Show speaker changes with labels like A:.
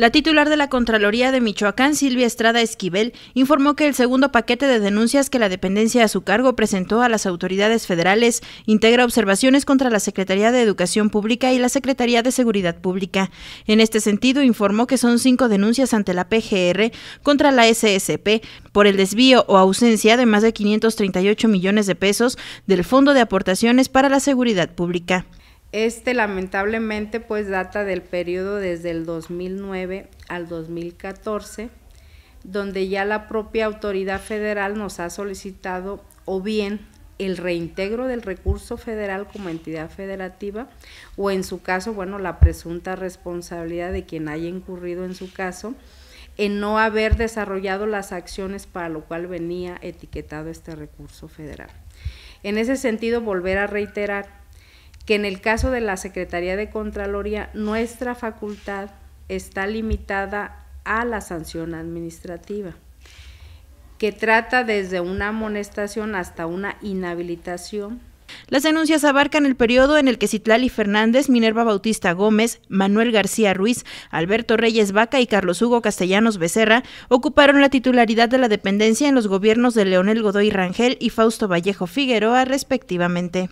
A: La titular de la Contraloría de Michoacán, Silvia Estrada Esquivel, informó que el segundo paquete de denuncias que la dependencia a su cargo presentó a las autoridades federales integra observaciones contra la Secretaría de Educación Pública y la Secretaría de Seguridad Pública. En este sentido, informó que son cinco denuncias ante la PGR contra la SSP por el desvío o ausencia de más de 538 millones de pesos del Fondo de Aportaciones para la Seguridad Pública.
B: Este lamentablemente pues data del periodo desde el 2009 al 2014, donde ya la propia autoridad federal nos ha solicitado o bien el reintegro del recurso federal como entidad federativa o en su caso, bueno, la presunta responsabilidad de quien haya incurrido en su caso en no haber desarrollado las acciones para lo cual venía etiquetado este recurso federal. En ese sentido, volver a reiterar que en el caso de la Secretaría de Contraloría, nuestra facultad está limitada a la sanción administrativa, que trata desde una amonestación hasta una inhabilitación
A: las denuncias abarcan el periodo en el que Citlali Fernández, Minerva Bautista Gómez, Manuel García Ruiz, Alberto Reyes Vaca y Carlos Hugo Castellanos Becerra ocuparon la titularidad de la dependencia en los gobiernos de Leonel Godoy Rangel y Fausto Vallejo Figueroa, respectivamente.